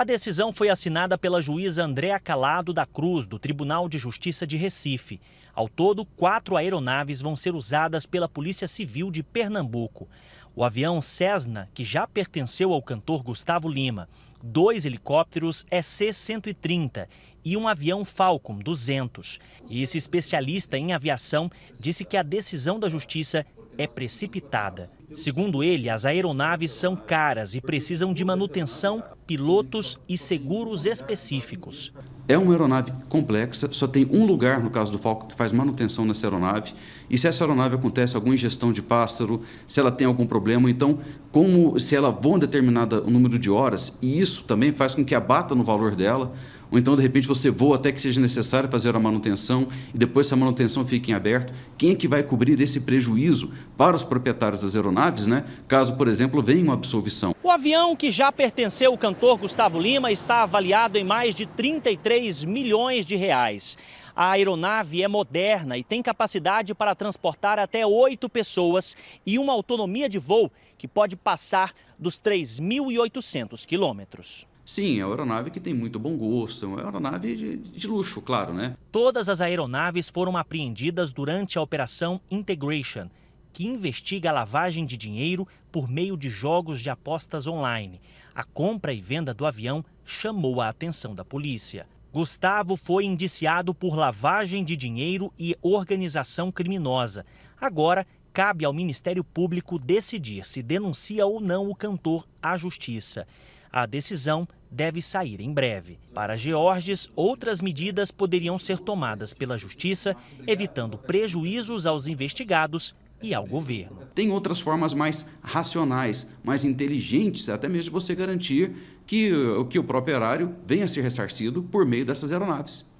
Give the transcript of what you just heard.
A decisão foi assinada pela juíza Andréa Calado da Cruz, do Tribunal de Justiça de Recife. Ao todo, quatro aeronaves vão ser usadas pela Polícia Civil de Pernambuco. O avião Cessna, que já pertenceu ao cantor Gustavo Lima, dois helicópteros é EC-130 e um avião Falcon 200. E esse especialista em aviação disse que a decisão da justiça é precipitada. Segundo ele, as aeronaves são caras e precisam de manutenção, pilotos e seguros específicos. É uma aeronave complexa, só tem um lugar, no caso do Falcon, que faz manutenção nessa aeronave. E se essa aeronave acontece alguma ingestão de pássaro, se ela tem algum problema, então, como se ela voa um determinado número de horas, e isso também faz com que abata no valor dela, ou então de repente você voa até que seja necessário fazer a manutenção e depois essa manutenção fica em aberto. Quem é que vai cobrir esse prejuízo para os proprietários das aeronaves, né? Caso, por exemplo, venha uma absolvição. O avião que já pertenceu ao cantor Gustavo Lima está avaliado em mais de 33 milhões de reais. A aeronave é moderna e tem capacidade para transportar até oito pessoas e uma autonomia de voo que pode passar dos 3.800 quilômetros. Sim, é uma aeronave que tem muito bom gosto, é uma aeronave de, de luxo, claro, né? Todas as aeronaves foram apreendidas durante a Operação Integration, que investiga a lavagem de dinheiro por meio de jogos de apostas online. A compra e venda do avião chamou a atenção da polícia. Gustavo foi indiciado por lavagem de dinheiro e organização criminosa. Agora, cabe ao Ministério Público decidir se denuncia ou não o cantor à justiça. A decisão deve sair em breve. Para Georges, outras medidas poderiam ser tomadas pela Justiça, evitando prejuízos aos investigados e ao governo. Tem outras formas mais racionais, mais inteligentes, até mesmo você garantir que, que o próprio erário venha a ser ressarcido por meio dessas aeronaves.